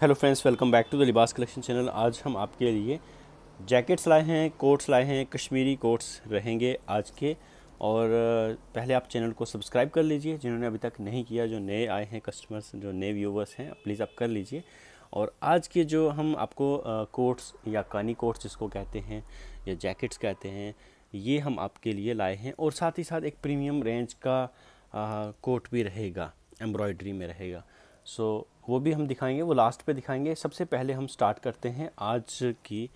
hello friends welcome back to the Libas collection channel आज हम आपके लिए जैकेट्स लाए हैं कोट्स लाए हैं कश्मीरी कोट्स रहेंगे आज के और पहले आप चैनल को सब्सक्राइब कर लीजिए जिन्होंने अभी तक नहीं किया जो नए आए हैं कस्टमर्स जो नए व्यूवर्स हैं प्लीज़ आप कर लीजिए और आज के जो हम आपको कोट्स या कानी कोट्स जिसको कहते हैं या जैकेट्स कहते हैं ये हम आपके लिए लाए हैं और साथ ही साथ एक प्रीमियम रेंज का कोट भी रहेगा एम्ब्रॉयड्री में रहेगा सो वो भी हम दिखाएंगे वो लास्ट पे दिखाएंगे सबसे पहले हम स्टार्ट करते हैं आज की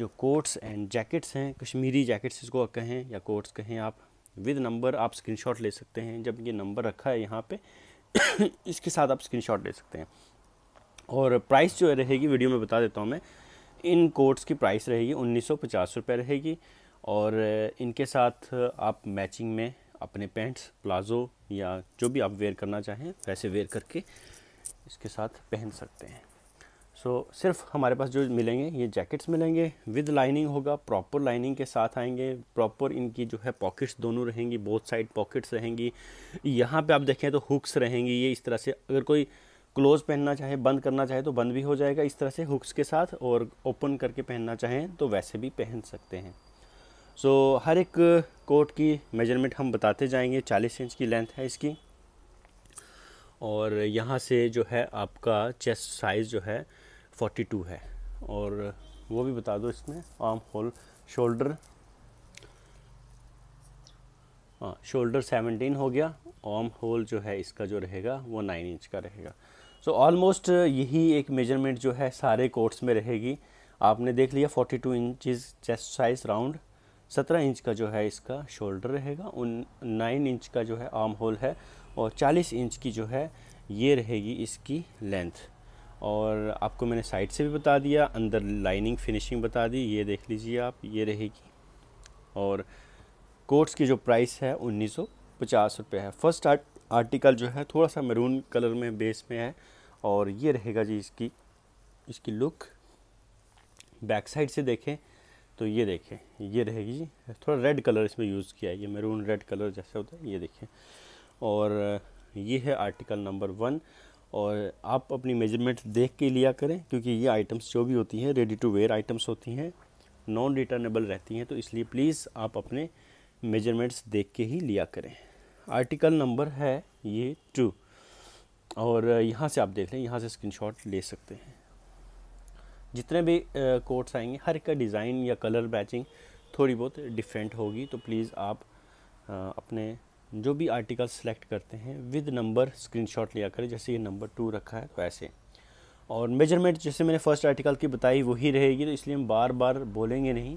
जो कोट्स एंड जैकेट्स हैं कश्मीरी जैकेट्स इसको कहें या कोट्स कहें आप विद नंबर आप स्क्रीनशॉट ले सकते हैं जब ये नंबर रखा है यहाँ पे इसके साथ आप स्क्रीनशॉट ले सकते हैं और प्राइस जो रहेगी वीडियो में बता देता हूँ मैं इन कोट्स की प्राइस रहेगी उन्नीस सौ रहेगी और इनके साथ आप मैचिंग में अपने पैंट्स प्लाज़ो या जो भी आप वेयर करना चाहें वैसे वेयर करके इसके साथ पहन सकते हैं सो so, सिर्फ हमारे पास जो मिलेंगे ये जैकेट्स मिलेंगे विद लाइनिंग होगा प्रॉपर लाइनिंग के साथ आएंगे प्रॉपर इनकी जो है पॉकेट्स दोनों रहेंगी बोथ साइड पॉकेट्स रहेंगी यहाँ पे आप देखें तो हुक्स रहेंगी ये इस तरह से अगर कोई क्लोज पहनना चाहे बंद करना चाहे तो बंद भी हो जाएगा इस तरह से हुक्स के साथ और ओपन करके पहनना चाहें तो वैसे भी पहन सकते हैं सो so, हर एक कोट की मेजरमेंट हम बताते जाएंगे चालीस इंच की लेंथ है इसकी और यहाँ से जो है आपका चेस्ट साइज़ जो है 42 है और वो भी बता दो इसमें आर्म होल शोल्डर हाँ शोल्डर 17 हो गया आर्म होल जो है इसका जो रहेगा वो 9 इंच का रहेगा सो ऑलमोस्ट यही एक मेजरमेंट जो है सारे कोर्ट्स में रहेगी आपने देख लिया 42 two inches chest size round 17 inch का जो है इसका शोल्डर रहेगा उन 9 इंच का जो है आर्म होल है और 40 इंच की जो है ये रहेगी इसकी लेंथ और आपको मैंने साइड से भी बता दिया अंदर लाइनिंग फिनिशिंग बता दी ये देख लीजिए आप ये रहेगी और कोट्स की जो प्राइस है उन्नीस सौ पचास रुपये है फर्स्ट आर्ट आर्टिकल जो है थोड़ा सा मरून कलर में बेस में है और ये रहेगा जी इसकी इसकी लुक बैक साइड से देखें तो ये देखें ये रहेगी जी थोड़ा रेड कलर इसमें यूज़ किया है ये मेरून रेड कलर जैसा होता है ये देखें और ये है आर्टिकल नंबर वन और आप अपनी मेजरमेंट देख के लिया करें क्योंकि ये आइटम्स जो भी होती हैं रेडी टू वेयर आइटम्स होती हैं नॉन रिटर्नेबल रहती हैं तो इसलिए प्लीज़ आप अपने मेजरमेंट्स देख के ही लिया करें आर्टिकल नंबर है ये टू और यहाँ से आप देख लें यहाँ से स्क्रीनशॉट ले सकते हैं जितने भी कोट्स आएंगे हर एक का डिज़ाइन या कलर मैचिंग थोड़ी बहुत डिफरेंट होगी तो प्लीज़ आप आ, अपने जो भी आर्टिकल सेलेक्ट करते हैं विद नंबर स्क्रीनशॉट लिया करें जैसे ये नंबर टू रखा है तो ऐसे और मेजरमेंट जैसे मैंने फर्स्ट आर्टिकल की बताई वही रहेगी तो इसलिए हम बार बार बोलेंगे नहीं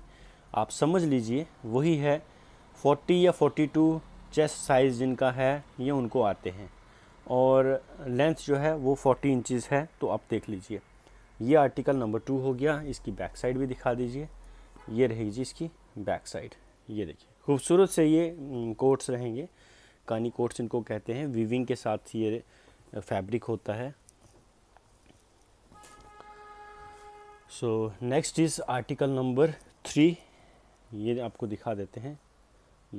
आप समझ लीजिए वही है 40 या 42 चेस्ट साइज़ जिनका है ये उनको आते हैं और लेंथ जो है वो 40 इंचज़ है तो आप देख लीजिए ये आर्टिकल नंबर टू हो गया इसकी बैक साइड भी दिखा दीजिए ये रहेगी इसकी बैक साइड ये देखिए खूबसूरत से ये कोट्स रहेंगे कानी कोट्स इनको कहते हैं वीविंग के साथ ये फैब्रिक होता है so next is article number three ये आपको दिखा देते हैं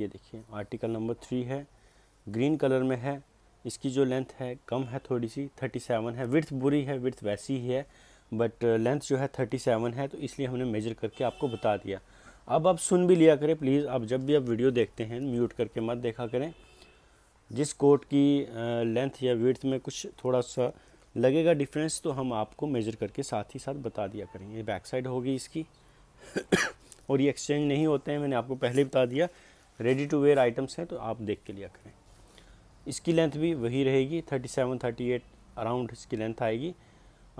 ये देखिए आर्टिकल नंबर थ्री है ग्रीन कलर में है इसकी जो लेंथ है कम है थोड़ी सी थर्टी सेवन है विर्थ बुरी है विर्थ वैसी ही है बट लेंथ जो है थर्टी सेवन है तो इसलिए हमने मेजर करके आपको बता दिया अब आप सुन भी लिया करें प्लीज़ आप जब भी आप वीडियो देखते हैं म्यूट करके मत देखा करें जिस कोट की लेंथ या वेथ में कुछ थोड़ा सा लगेगा डिफरेंस तो हम आपको मेजर करके साथ ही साथ बता दिया करेंगे बैक साइड होगी इसकी और ये एक्सचेंज नहीं होते हैं मैंने आपको पहले बता दिया रेडी टू वेयर आइटम्स हैं तो आप देख के लिया करें इसकी लेंथ भी वही रहेगी thirty seven thirty eight around इसकी लेंथ आएगी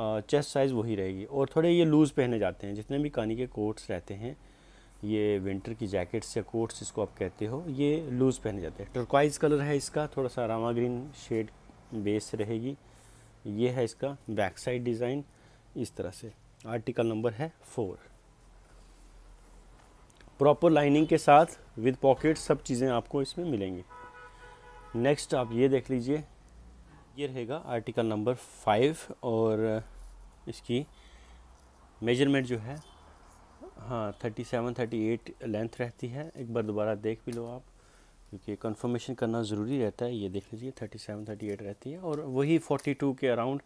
चेस्ट साइज़ वही रहेगी और थोड़े ये लूज़ पहने जाते हैं जितने भी कानी के कोट्स रहते हैं ये विंटर की जैकेट्स या कोट्स जिसको आप कहते हो ये लूज़ पहने जाते हैं टर्कवाइज कलर है इसका थोड़ा सा रामा ग्रीन शेड बेस रहेगी ये है इसका बैक साइड डिज़ाइन इस तरह से आर्टिकल नंबर है फोर प्रॉपर लाइनिंग के साथ विद पॉकेट सब चीज़ें आपको इसमें मिलेंगी नेक्स्ट आप ये देख लीजिए ये रहेगा आर्टिकल नंबर फाइव और इसकी मेजरमेंट जो है हाँ thirty seven thirty eight length रहती है एक बार दोबारा देख भी लो आप क्योंकि कंफर्मेशन करना ज़रूरी रहता है ये देख लीजिए थर्टी सेवन थर्टी एट रहती है और वही फोर्टी टू के अराउंड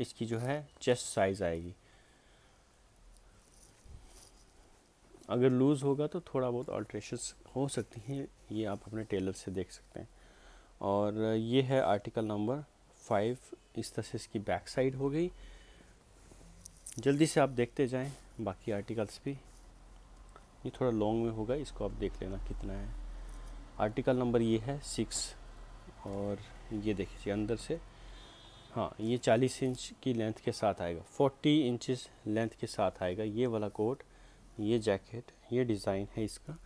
इसकी जो है चेस्ट साइज़ आएगी अगर लूज़ होगा तो थोड़ा बहुत ऑल्ट्रेशंस हो सकती हैं ये आप अपने टेलर से देख सकते हैं और ये है आर्टिकल नंबर फाइव इस तरह से इसकी बैक साइड हो गई जल्दी से आप देखते जाएं बाकी आर्टिकल्स भी ये थोड़ा लॉन्ग में होगा इसको आप देख लेना कितना है आर्टिकल नंबर ये है सिक्स और ये देखिए अंदर से हाँ ये चालीस इंच की लेंथ के साथ आएगा फोर्टी इंचज लेंथ के साथ आएगा ये वाला कोट ये जैकेट ये डिज़ाइन है इसका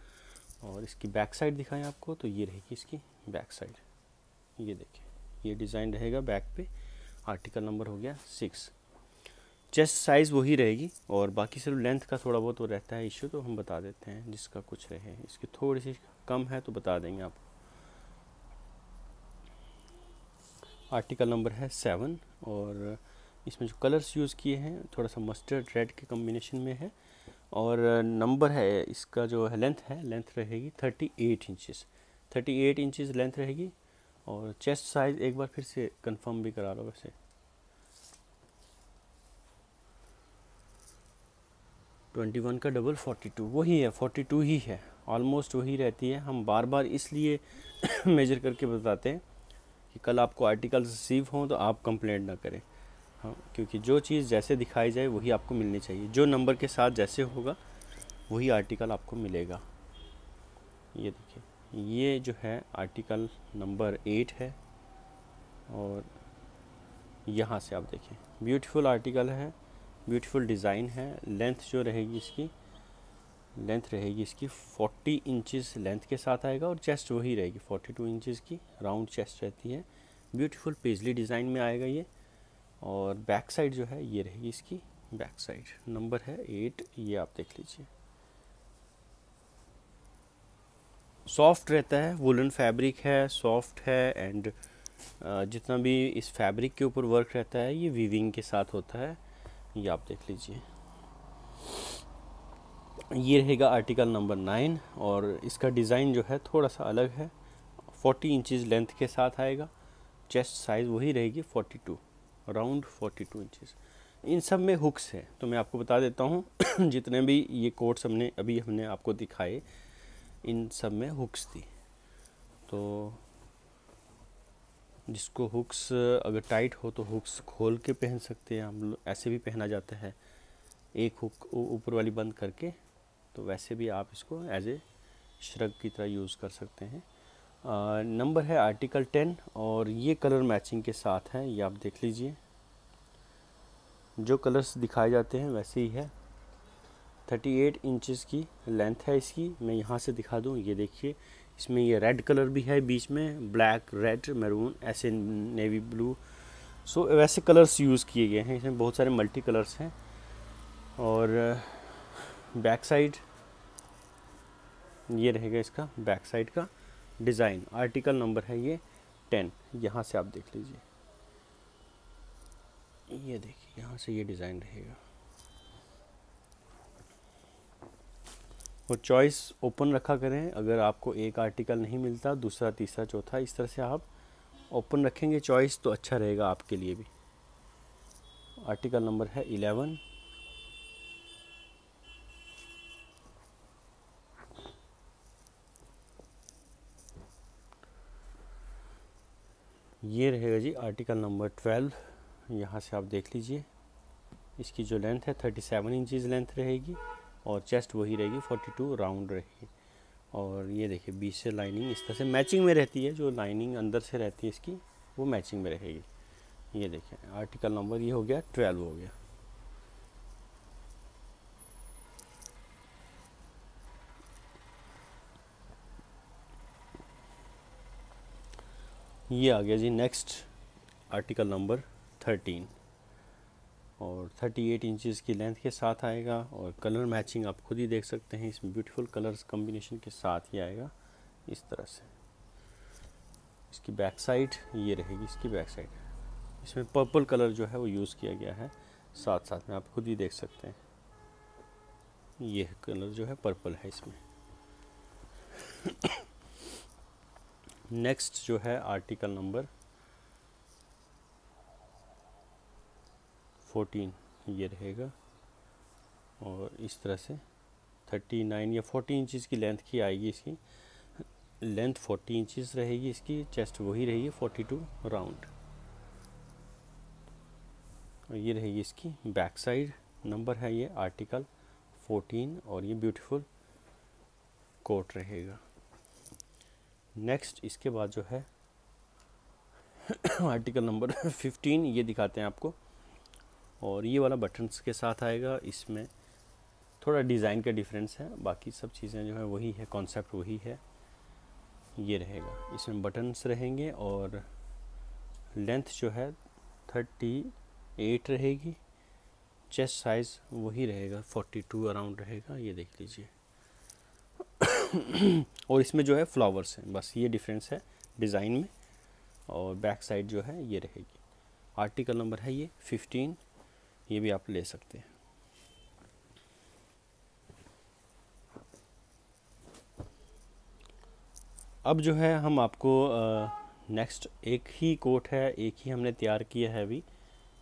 और इसकी बैक साइड दिखाएं आपको तो ये रहेगी इसकी बैक साइड ये देखिए ये डिज़ाइन रहेगा बैक पे आर्टिकल नंबर हो गया सिक्स चेस्ट साइज़ वही रहेगी और बाकी सिर्फ लेंथ का थोड़ा बहुत वो रहता है इशू तो हम बता देते हैं जिसका कुछ रहे इसकी थोड़ी सी कम है तो बता देंगे आपको आर्टिकल नंबर है सेवन और इसमें जो कलर्स यूज़ किए हैं थोड़ा सा मस्टर्ड रेड के कम्बिनेशन में है और नंबर है इसका जो है लेंथ है लेंथ रहेगी thirty eight inches thirty eight inches length रहेगी और चेस्ट साइज़ एक बार फिर से कंफर्म भी करा लो वैसे ट्वेंटी वन का डबल फोर्टी टू वही है फोर्टी टू ही है ऑलमोस्ट वही रहती है हम बार बार इसलिए मेजर करके बताते हैं कि कल आपको आर्टिकल रिसीव हों तो आप कंप्लेंट ना करें हाँ क्योंकि जो चीज़ जैसे दिखाई जाए वही आपको मिलनी चाहिए जो नंबर के साथ जैसे होगा वही आर्टिकल आपको मिलेगा ये देखिए ये जो है आर्टिकल नंबर एट है और यहाँ से आप देखें ब्यूटीफुल आर्टिकल है ब्यूटीफुल डिज़ाइन है लेंथ जो रहेगी इसकी लेंथ रहेगी इसकी 40 इंचेस लेंथ के साथ आएगा और चेस्ट वही रहेगी 42 इंचेस की राउंड चेस्ट रहती है ब्यूटीफुल पेजली डिज़ाइन में आएगा ये और बैक साइड जो है ये रहेगी इसकी बैक साइड नंबर है एट ये आप देख लीजिए सॉफ्ट रहता है वुलन फैब्रिक है सॉफ्ट है एंड जितना भी इस फैब्रिक के ऊपर वर्क रहता है ये वीविंग के साथ होता है ये आप देख लीजिए ये रहेगा आर्टिकल नंबर नाइन और इसका डिज़ाइन जो है थोड़ा सा अलग है फोर्टी इंचज़ लेंथ के साथ आएगा चेस्ट साइज़ वही रहेगी forty two around forty two inches इन सब में हुक्स हैं तो मैं आपको बता देता हूँ जितने भी ये कोट्स हमने अभी हमने आपको दिखाए इन सब में हुक्स थी तो जिसको हुक्स अगर टाइट हो तो हुक्स खोल के पहन सकते हैं हम लोग ऐसे भी पहना जाता है एक हुक ऊपर वाली बंद करके तो वैसे भी आप इसको एज ए श्रग की तरह यूज़ कर सकते हैं नंबर है आर्टिकल टेन और ये कलर मैचिंग के साथ है ये आप देख लीजिए जो कलर्स दिखाए जाते हैं वैसे ही है 38 इंचेस की लेंथ है इसकी मैं यहाँ से दिखा दूँ ये देखिए इसमें ये रेड कलर भी है बीच में ब्लैक रेड मैरून ऐसे नेवी ब्लू सो वैसे कलर्स यूज़ किए गए हैं इसमें बहुत सारे मल्टी कलर्स हैं और बैक uh, साइड ये रहेगा इसका बैक साइड का डिज़ाइन आर्टिकल नंबर है ये टेन यहाँ से आप देख लीजिए ये देखिए यहाँ से ये डिज़ाइन रहेगा और चॉइस ओपन रखा करें अगर आपको एक आर्टिकल नहीं मिलता दूसरा तीसरा चौथा इस तरह से आप ओपन रखेंगे चॉइस तो अच्छा रहेगा आपके लिए भी आर्टिकल नंबर है इलेवन ये रहेगा जी आर्टिकल नंबर ट्वेल्व यहाँ से आप देख लीजिए इसकी जो लेंथ है थर्टी सेवन इंचज़ लेंथ रहेगी और चेस्ट वही रहेगी 42 राउंड रहेगी और ये देखिए बीच से लाइनिंग इस तरह से मैचिंग में रहती है जो लाइनिंग अंदर से रहती है इसकी वो मैचिंग में रहेगी ये देखें आर्टिकल नंबर ये हो गया ट्वेल्व हो गया ये आ गया जी नेक्स्ट आर्टिकल नंबर थर्टीन और 38 एट इंचज़ की लेंथ के साथ आएगा और कलर मैचिंग आप खुद ही देख सकते हैं इसमें ब्यूटीफुल कलर्स कम्बिनेशन के साथ ही आएगा इस तरह से इसकी बैक साइड ये रहेगी इसकी बैक साइड इसमें पर्पल कलर जो है वो यूज़ किया गया है साथ साथ में आप खुद ही देख सकते हैं ये कलर जो है पर्पल है इसमें नेक्स्ट जो है आर्टिकल नंबर फोर्टीन ये रहेगा और इस तरह से थर्टी नाइन या फोर्टी इंचज़ की लेंथ की आएगी इसकी लेंथ फोर्टी इंचज़ रहेगी इसकी चेस्ट वही रहेगी टू राउंड और ये रहेगी इसकी बैक साइड नंबर है ये आर्टिकल फोटीन और ये ब्यूटीफुल कोट रहेगा नेक्स्ट इसके बाद जो है आर्टिकल नंबर फिफ्टीन ये दिखाते हैं आपको और ये वाला बटन्स के साथ आएगा इसमें थोड़ा डिज़ाइन का डिफरेंस है बाकी सब चीज़ें जो है वही है कॉन्सेप्ट वही है ये रहेगा इसमें बटन्स रहेंगे और लेंथ जो है थर्टी एट रहेगी चेस्ट साइज़ वही रहेगा फोर्टी टू अराउंड रहेगा ये देख लीजिए और इसमें जो है फ्लावर्स हैं बस ये डिफरेंस है डिज़ाइन में और बैक साइड जो है ये रहेगी आर्टिकल नंबर है ये फिफ्टीन ये भी आप ले सकते हैं अब जो है हम आपको नेक्स्ट एक ही कोट है एक ही हमने तैयार किया है अभी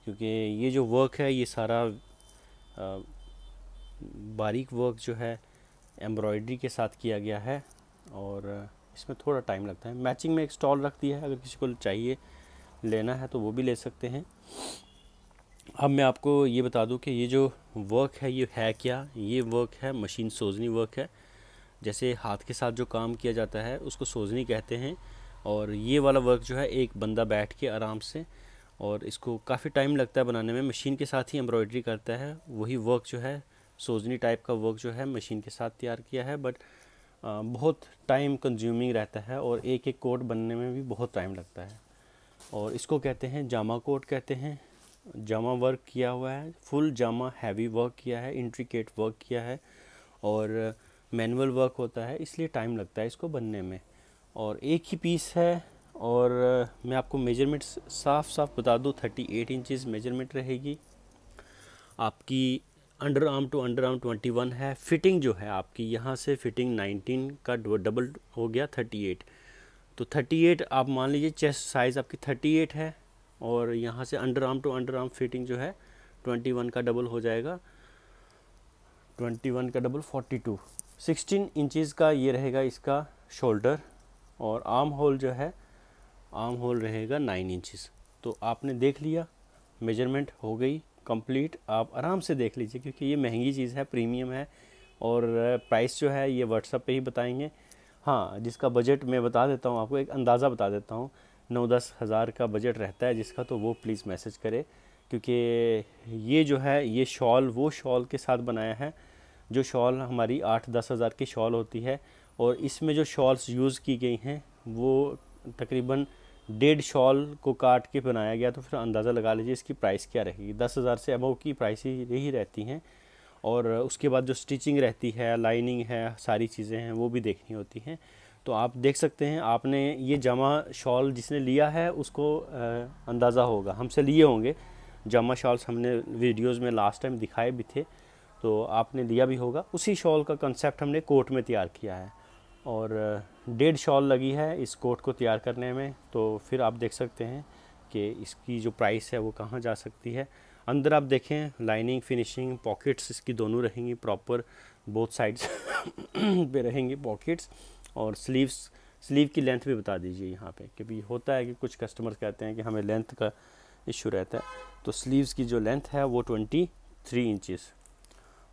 क्योंकि ये जो वर्क है ये सारा आ, बारीक वर्क जो है एम्ब्रॉयडरी के साथ किया गया है और इसमें थोड़ा टाइम लगता है मैचिंग में एक स्टॉल रख दिया है अगर किसी को चाहिए लेना है तो वो भी ले सकते हैं अब मैं आपको ये बता दूं कि ये जो वर्क है ये है क्या ये वर्क है मशीन सोजनी वर्क है जैसे हाथ के साथ जो काम किया जाता है उसको सोजनी कहते हैं और ये वाला वर्क जो है एक बंदा बैठ के आराम से और इसको काफ़ी टाइम लगता है बनाने में मशीन के साथ ही एम्ब्रॉयडरी करता है वही वर्क जो है सोजनी टाइप का वर्क जो है मशीन के साथ तैयार किया है बट बहुत टाइम कंज्यूमिंग रहता है और एक एक कोट बनने में भी बहुत टाइम लगता है और इसको कहते हैं जामा कोट कहते हैं जामा वर्क किया हुआ है फुल जामा हैवी वर्क किया है इंट्रिकेट वर्क किया है और मैनुअल वर्क होता है इसलिए टाइम लगता है इसको बनने में और एक ही पीस है और मैं आपको मेजरमेंट साफ साफ बता दूँ थर्टी एट इंचज़ मेजरमेंट रहेगी आपकी under arm to under arm twenty one है फिटिंग जो है आपकी यहाँ से फिटिंग नाइनटीन का डबल हो गया थर्टी एट तो थर्टी एट आप मान लीजिए चेस्ट साइज़ आपकी थर्टी एट है और यहाँ से under arm to under arm fitting जो है ट्वेंटी वन का डबल हो जाएगा ट्वेंटी वन का double forty two sixteen inches का ये रहेगा इसका शोल्डर और आर्म होल जो है आर्म होल रहेगा नाइन इंचज़ तो आपने देख लिया मेजरमेंट हो गई कंप्लीट आप आराम से देख लीजिए क्योंकि ये महंगी चीज़ है प्रीमियम है और प्राइस जो है ये व्हाट्सअप पे ही बताएंगे हाँ जिसका बजट मैं बता देता हूँ आपको एक अंदाज़ा बता देता हूँ नौ दस हज़ार का बजट रहता है जिसका तो वो प्लीज़ मैसेज करे क्योंकि ये जो है ये शॉल वो शॉल के साथ बनाया है जो शॉल हमारी आठ दस हज़ार की शॉल होती है और इसमें जो शॉल्स यूज़ की गई हैं वो तकरीबन डेढ़ शॉल को काट के बनाया गया तो फिर अंदाज़ा लगा लीजिए इसकी प्राइस क्या रहेगी दस हज़ार से अबव की प्राइस ही यही रहती हैं और उसके बाद जो स्टिचिंग रहती है लाइनिंग है सारी चीज़ें हैं वो भी देखनी होती हैं तो आप देख सकते हैं आपने ये जमा शॉल जिसने लिया है उसको अंदाज़ा होगा हमसे लिए होंगे जमा शॉल्स हमने वीडियोस में लास्ट टाइम दिखाए भी थे तो आपने लिया भी होगा उसी शॉल का कंसेप्ट हमने कोट में तैयार किया है और डेढ़ शॉल लगी है इस कोट को तैयार करने में तो फिर आप देख सकते हैं कि इसकी जो प्राइस है वो कहाँ जा सकती है अंदर आप देखें लाइनिंग फिनिशिंग पॉकेट्स इसकी दोनों रहेंगी प्रॉपर बोथ साइड्स पे रहेंगी पॉकेट्स और स्लीव्स स्लीव की लेंथ भी बता दीजिए यहाँ पे क्योंकि होता है कि कुछ कस्टमर्स कहते हैं कि हमें लेंथ का इशू रहता है तो स्लीव्स की जो लेंथ है वो ट्वेंटी थ्री इंचज़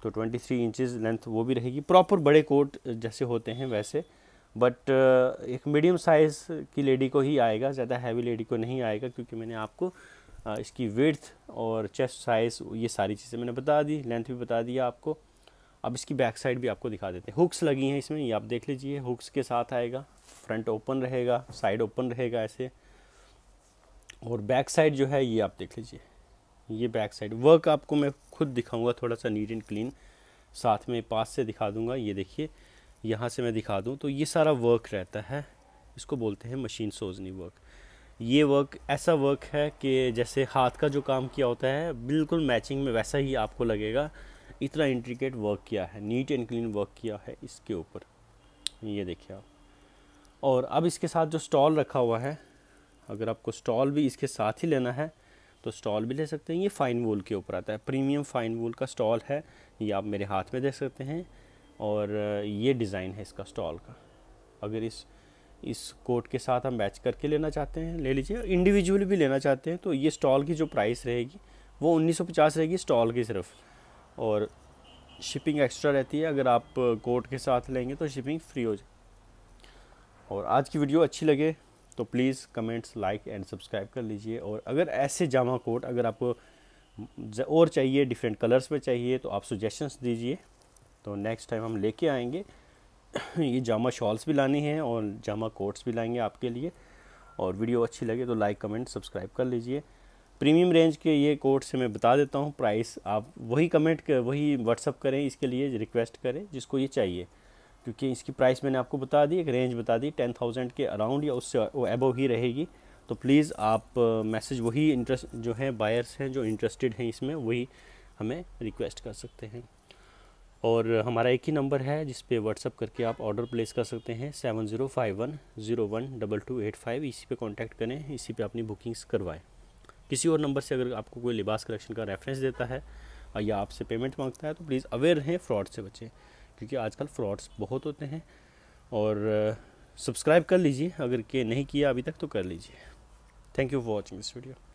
तो ट्वेंटी थ्री इंचज़ लेंथ वो भी रहेगी प्रॉपर बड़े कोट जैसे होते हैं वैसे बट एक मीडियम साइज़ की लेडी को ही आएगा ज़्यादा हैवी लेडी को नहीं आएगा क्योंकि मैंने आपको इसकी वेड्थ और चेस्ट साइज़ ये सारी चीज़ें मैंने बता दी लेंथ भी बता दिया आपको अब इसकी बैक साइड भी आपको दिखा देते हैं हुक्स लगी हैं इसमें ये आप देख लीजिए हुक्स के साथ आएगा फ्रंट ओपन रहेगा साइड ओपन रहेगा ऐसे और बैक साइड जो है ये आप देख लीजिए ये बैक साइड वर्क आपको मैं खुद दिखाऊंगा थोड़ा सा नीट एंड क्लीन साथ में पास से दिखा दूंगा ये देखिए यहाँ से मैं दिखा दूँ तो ये सारा वर्क रहता है इसको बोलते हैं मशीन सोजनी वर्क ये वर्क ऐसा वर्क है कि जैसे हाथ का जो काम किया होता है बिल्कुल मैचिंग में वैसा ही आपको लगेगा इतना इंट्रिकेट वर्क किया है नीट एंड क्लीन वर्क किया है इसके ऊपर ये देखिए आप और अब इसके साथ जो स्टॉल रखा हुआ है अगर आपको स्टॉल भी इसके साथ ही लेना है तो स्टॉल भी ले सकते हैं ये फ़ाइन वूल के ऊपर आता है प्रीमियम फ़ाइन वूल का स्टॉल है ये आप मेरे हाथ में देख सकते हैं और ये डिज़ाइन है इसका स्टॉल का अगर इस इस कोट के साथ हम मैच करके लेना चाहते हैं ले लीजिए इंडिविजुअली भी लेना चाहते हैं तो ये स्टॉल की जो प्राइस रहेगी वो 1950 रहेगी स्टॉल की सिर्फ और शिपिंग एक्स्ट्रा रहती है अगर आप कोट के साथ लेंगे तो शिपिंग फ्री हो जाए और आज की वीडियो अच्छी लगे तो please comments like and subscribe कर लीजिए और अगर ऐसे जामा कोट अगर आपको और चाहिए डिफरेंट कलर्स में चाहिए तो आप सुजेशंस दीजिए तो नेक्स्ट टाइम हम लेके आएंगे ये जामा शॉल्स भी लानी है और जामा कोट्स भी लाएंगे आपके लिए और वीडियो अच्छी लगे तो लाइक कमेंट सब्सक्राइब कर लीजिए प्रीमियम रेंज के ये कोर्ट से मैं बता देता हूँ प्राइस आप वही कमेंट कर वही व्हाट्सअप करें इसके लिए रिक्वेस्ट करें जिसको ये चाहिए क्योंकि इसकी प्राइस मैंने आपको बता दी एक रेंज बता दी टेन थाउजेंड के अराउंड या उससे वो एबो ही रहेगी तो प्लीज़ आप मैसेज वही इंटरेस्ट जो है बायर्स हैं जो इंटरेस्टेड हैं इसमें वही हमें रिक्वेस्ट कर सकते हैं और हमारा एक ही नंबर है जिस पे व्हाट्सअप करके आप ऑर्डर प्लेस कर सकते हैं seven zero five one zero one double two eight five इसी पर कॉन्टैक्ट करें इसी पर अपनी बुकिंग्स करवाएँ किसी और नंबर से अगर आपको कोई लिबास कलेक्शन का रेफरेंस देता है या आपसे पेमेंट मांगता है तो प्लीज़ अवेयर रहें फ्रॉड से बचें क्योंकि आजकल फ्रॉड्स बहुत होते हैं और सब्सक्राइब कर लीजिए अगर के नहीं किया अभी तक तो कर लीजिए thank you for watching this video